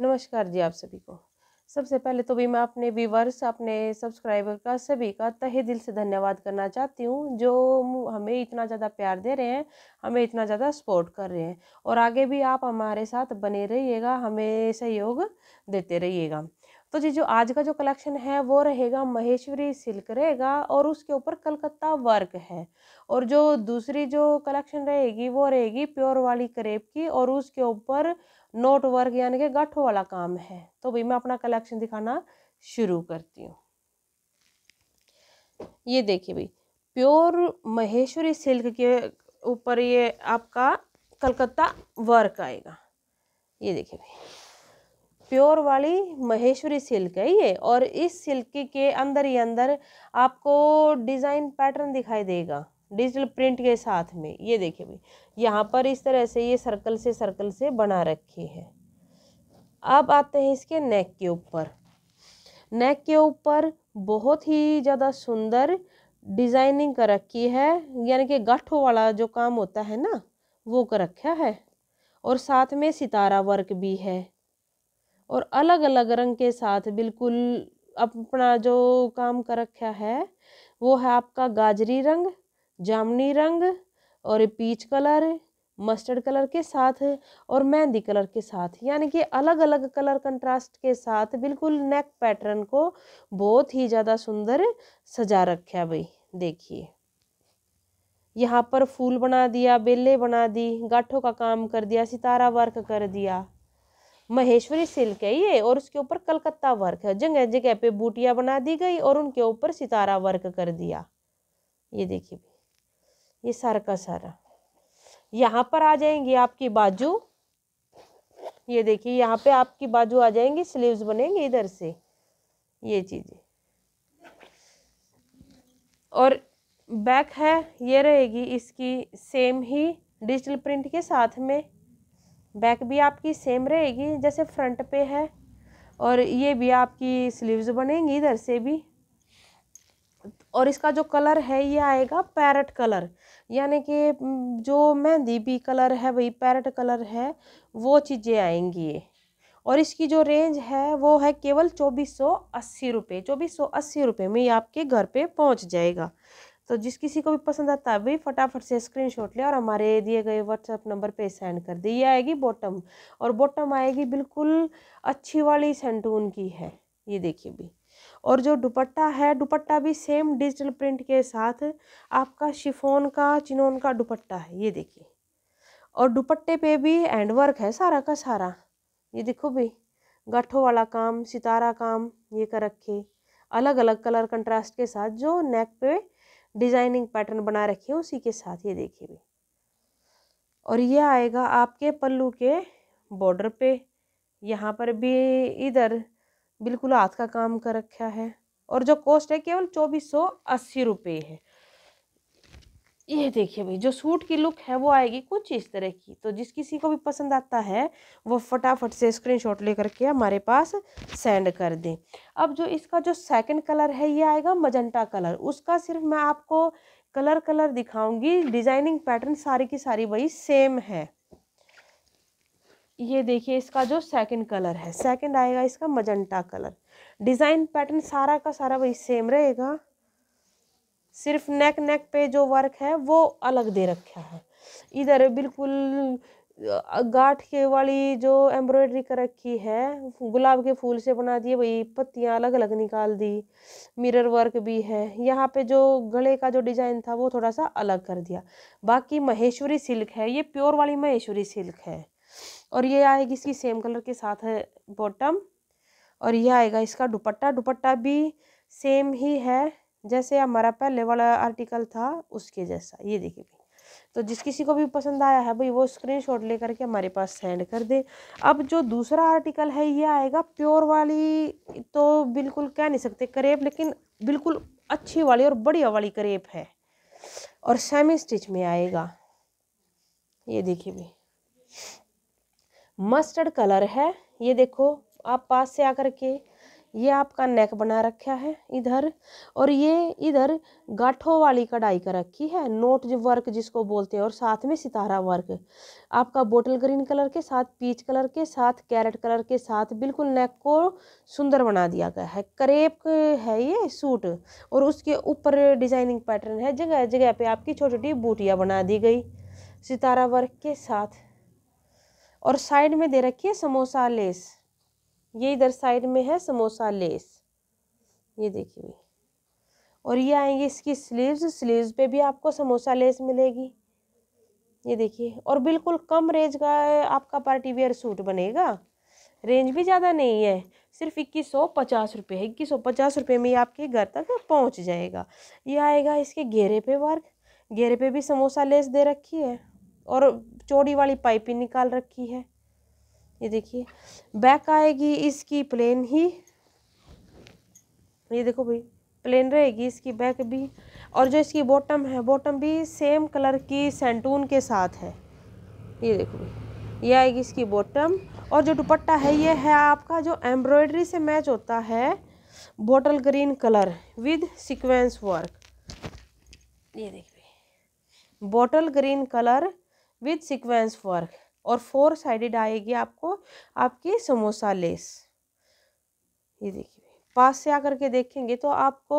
नमस्कार जी आप सभी को सबसे पहले तो भी मैं अपने व्यूवर्स अपने सब्सक्राइबर का सभी का तहे दिल से धन्यवाद करना चाहती हूँ जो हमें इतना ज़्यादा प्यार दे रहे हैं हमें इतना ज़्यादा सपोर्ट कर रहे हैं और आगे भी आप हमारे साथ बने रहिएगा हमें सहयोग देते रहिएगा तो जी जो आज का जो कलेक्शन है वो रहेगा महेश्वरी सिल्क रहेगा और उसके ऊपर कलकत्ता वर्क है और जो दूसरी जो कलेक्शन रहेगी वो रहेगी प्योर वाली करेब की और उसके ऊपर नोट वर्क यानी कि गठों वाला काम है तो भाई मैं अपना कलेक्शन दिखाना शुरू करती हूँ ये देखिए भाई प्योर महेश्वरी सिल्क के ऊपर ये आपका कलकत्ता वर्क आएगा ये देखिए भाई प्योर वाली महेश्वरी सिल्क है ये और इस सिल्क के अंदर ही अंदर आपको डिज़ाइन पैटर्न दिखाई देगा डिजिटल प्रिंट के साथ में ये देखिए भाई यहाँ पर इस तरह से ये सर्कल से सर्कल से बना रखी है अब आते हैं इसके नेक के ऊपर नेक के ऊपर बहुत ही ज़्यादा सुंदर डिज़ाइनिंग कर रखी है यानी कि गठों वाला जो काम होता है ना वो कर रखा है और साथ में सितारा वर्क भी है और अलग अलग रंग के साथ बिल्कुल अपना जो काम कर रखा है वो है आपका गाजरी रंग जामुनी रंग और पीच कलर मस्टर्ड कलर के साथ और मेहंदी कलर के साथ यानी कि अलग अलग कलर कंट्रास्ट के साथ बिल्कुल नेक पैटर्न को बहुत ही ज़्यादा सुंदर सजा रखा है भाई देखिए यहाँ पर फूल बना दिया बेले बना दी गाठों का काम कर दिया सितारा वर्क कर दिया महेश्वरी सिल्क है ये और उसके ऊपर कलकत्ता वर्क है जगह जगह पे बूटियाँ बना दी गई और उनके ऊपर सितारा वर्क कर दिया ये देखिए ये सारा का सारा यहाँ पर आ जाएंगी आपकी बाजू ये देखिए यहाँ पे आपकी बाजू आ जाएंगी स्लीव्स बनेंगे इधर से ये चीज़ें और बैक है ये रहेगी इसकी सेम ही डिजिटल प्रिंट के साथ में बैक भी आपकी सेम रहेगी जैसे फ्रंट पे है और ये भी आपकी स्लीव्स बनेंगी इधर से भी और इसका जो कलर है ये आएगा पैरट कलर यानी कि जो मेहंदी भी कलर है वही पैरट कलर है वो चीज़ें आएंगी ये और इसकी जो रेंज है वो है केवल चौबीस सौ अस्सी रुपये चौबीस सौ अस्सी रुपये में ये आपके घर पे पहुंच जाएगा तो जिस किसी को भी पसंद आता है वही फटाफट से स्क्रीनशॉट ले और हमारे दिए गए व्हाट्सएप नंबर पे सेंड कर दे ये आएगी बॉटम और बॉटम आएगी बिल्कुल अच्छी वाली सेंटून की है ये देखिए भी और जो दुपट्टा है दुपट्टा भी सेम डिजिटल प्रिंट के साथ आपका शिफोन का चिनोन का दुपट्टा है ये देखिए और दुपट्टे पे भी हैंड वर्क है सारा का सारा ये देखो भी गाठों वाला काम सितारा काम ये कर रखे अलग अलग कलर कंट्रास्ट के साथ जो नेक पे डिज़ाइनिंग पैटर्न बना रखे हैं उसी के साथ ये देखिए और ये आएगा आपके पल्लू के बॉर्डर पे यहाँ पर भी इधर बिल्कुल हाथ का काम कर रखा है और जो कॉस्ट है केवल चौबीस सौ अस्सी रुपये है ये देखिए भाई जो सूट की लुक है वो आएगी कुछ इस तरह की तो जिस किसी को भी पसंद आता है वो फटाफट से स्क्रीनशॉट ले करके हमारे पास सेंड कर दें अब जो इसका जो सेकंड कलर है ये आएगा मजंटा कलर उसका सिर्फ मैं आपको कलर कलर दिखाऊंगी डिजाइनिंग पैटर्न सारी की सारी वही सेम है ये देखिए इसका जो सेकंड कलर है सेकंड आएगा इसका मजंटा कलर डिज़ाइन पैटर्न सारा का सारा वही सेम रहेगा सिर्फ नेक नेक पे जो वर्क है वो अलग दे रखा है इधर बिल्कुल गाठ के वाली जो एम्ब्रॉयडरी कर रखी है गुलाब के फूल से बना दिए वही पत्तियाँ अलग अलग निकाल दी मिरर वर्क भी है यहाँ पे जो गले का जो डिज़ाइन था वो थोड़ा सा अलग कर दिया बाकी महेश्वरी सिल्क है ये प्योर वाली महेश्वरी सिल्क है और ये आएगी इसकी सेम कलर के साथ है बॉटम और यह आएगा इसका दुपट्टा दुपट्टा भी सेम ही है जैसे हमारा पहले वाला आर्टिकल था उसके जैसा ये देखिए भाई तो जिस किसी को भी पसंद आया है भाई वो स्क्रीनशॉट लेकर के हमारे पास सेंड कर दे अब जो दूसरा आर्टिकल है ये आएगा प्योर वाली तो बिल्कुल कह नहीं सकते करेप लेकिन बिल्कुल अच्छी वाली और बढ़िया वाली करेप है और सेमी स्टिच में आएगा ये देखिए भाई मस्टर्ड कलर है ये देखो आप पास से आकर के ये आपका नेक बना रखा है इधर और ये इधर गाठों वाली कढ़ाई कर रखी है नोट जो वर्क जिसको बोलते हैं और साथ में सितारा वर्क आपका बोटल ग्रीन कलर के साथ पीच कलर के साथ कैरेट कलर के साथ बिल्कुल नेक को सुंदर बना दिया गया है करेप है ये सूट और उसके ऊपर डिजाइनिंग पैटर्न है जगह जगह पर आपकी छोटी छोटी बूटियाँ बना दी गई सितारा वर्क के साथ और साइड में दे रखी है समोसा लेस ये इधर साइड में है समोसा लेस ये देखिए और ये आएंगे इसकी स्लीव्स स्लीव्स पे भी आपको समोसा लेस मिलेगी ये देखिए और बिल्कुल कम रेंज का आपका पार्टी वेयर सूट बनेगा रेंज भी ज़्यादा नहीं है सिर्फ इक्कीस सौ पचास रुपये है इक्कीस सौ पचास रुपये में ये आपके घर तक पहुंच जाएगा ये आएगा इसके घेरे पे वर्क घेरे पे भी समोसा लेस दे रखी है और चौड़ी वाली पाइपिंग निकाल रखी है ये देखिए बैक आएगी इसकी प्लेन ही ये देखो भाई प्लेन रहेगी इसकी बैक भी और जो इसकी बॉटम है बॉटम भी सेम कलर की सेंटून के साथ है ये देखो भाई ये आएगी इसकी बॉटम और जो दुपट्टा है ये है आपका जो एम्ब्रॉयडरी से मैच होता है bottle green colour with sequence work ये देखिए bottle green colour with sequence work और फोर साइडेड आएगी आपको आपकी समोसा लेस ये देखिए पास से आकर के देखेंगे तो आपको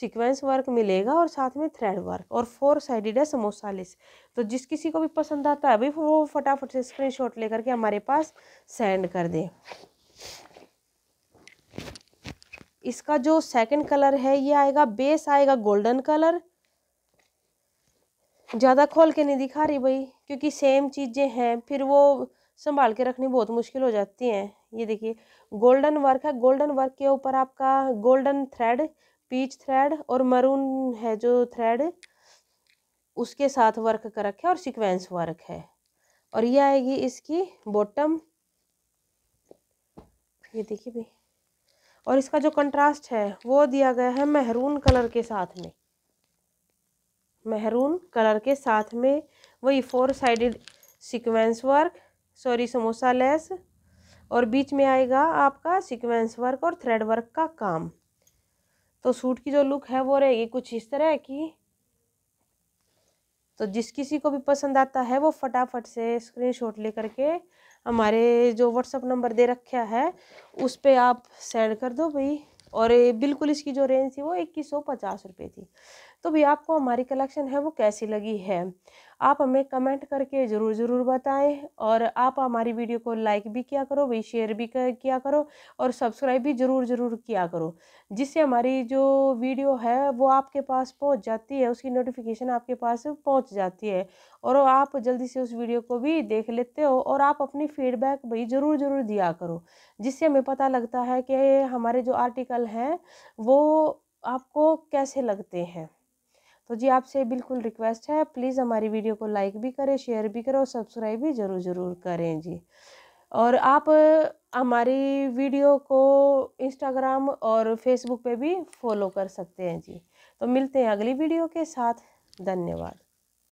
सीक्वेंस वर्क मिलेगा और साथ में थ्रेड वर्क और फोर साइडेड है समोसा लेस तो जिस किसी को भी पसंद आता है अभी वो फटाफट से शॉट लेकर के हमारे पास सेंड कर दें इसका जो सेकंड कलर है ये आएगा बेस आएगा गोल्डन कलर ज़्यादा खोल के नहीं दिखा रही भाई क्योंकि सेम चीज़ें हैं फिर वो संभाल के रखनी बहुत मुश्किल हो जाती हैं ये देखिए गोल्डन वर्क है गोल्डन वर्क के ऊपर आपका गोल्डन थ्रेड पीच थ्रेड और मरून है जो थ्रेड उसके साथ वर्क कर रखे और सीक्वेंस वर्क है और ये आएगी इसकी बॉटम ये देखिए भाई और इसका जो कंट्रास्ट है वो दिया गया है मेहरून कलर के साथ में मेहरून कलर के साथ में वही four sided sequence work sorry samosa lace और बीच में आएगा आपका सीक्वेंस वर्क और थ्रेड वर्क का काम तो सूट की जो लुक है वो रहेगी कुछ इस तरह की तो जिस किसी को भी पसंद आता है वो फटाफट से स्क्रीनशॉट लेकर के हमारे जो व्हाट्सअप नंबर दे रखा है उस पर आप सेंड कर दो भाई और बिल्कुल इसकी जो रेंज थी वो इक्कीस सौ पचास रुपये थी तो भी आपको हमारी कलेक्शन है वो कैसी लगी है आप हमें कमेंट करके ज़रूर ज़रूर बताएं और आप हमारी वीडियो को लाइक भी किया करो भाई शेयर भी कर, किया करो और सब्सक्राइब भी ज़रूर ज़रूर किया करो जिससे हमारी जो वीडियो है वो आपके पास पहुंच जाती है उसकी नोटिफिकेशन आपके पास पहुंच जाती है और आप जल्दी से उस वीडियो को भी देख लेते हो और आप अपनी फीडबैक भी ज़रूर ज़रूर दिया करो जिससे हमें पता लगता है कि हमारे जो आर्टिकल हैं वो आपको कैसे लगते हैं तो जी आपसे बिल्कुल रिक्वेस्ट है प्लीज़ हमारी वीडियो को लाइक भी करें शेयर भी करें और सब्सक्राइब भी ज़रूर ज़रूर करें जी और आप हमारी वीडियो को इंस्टाग्राम और फेसबुक पे भी फॉलो कर सकते हैं जी तो मिलते हैं अगली वीडियो के साथ धन्यवाद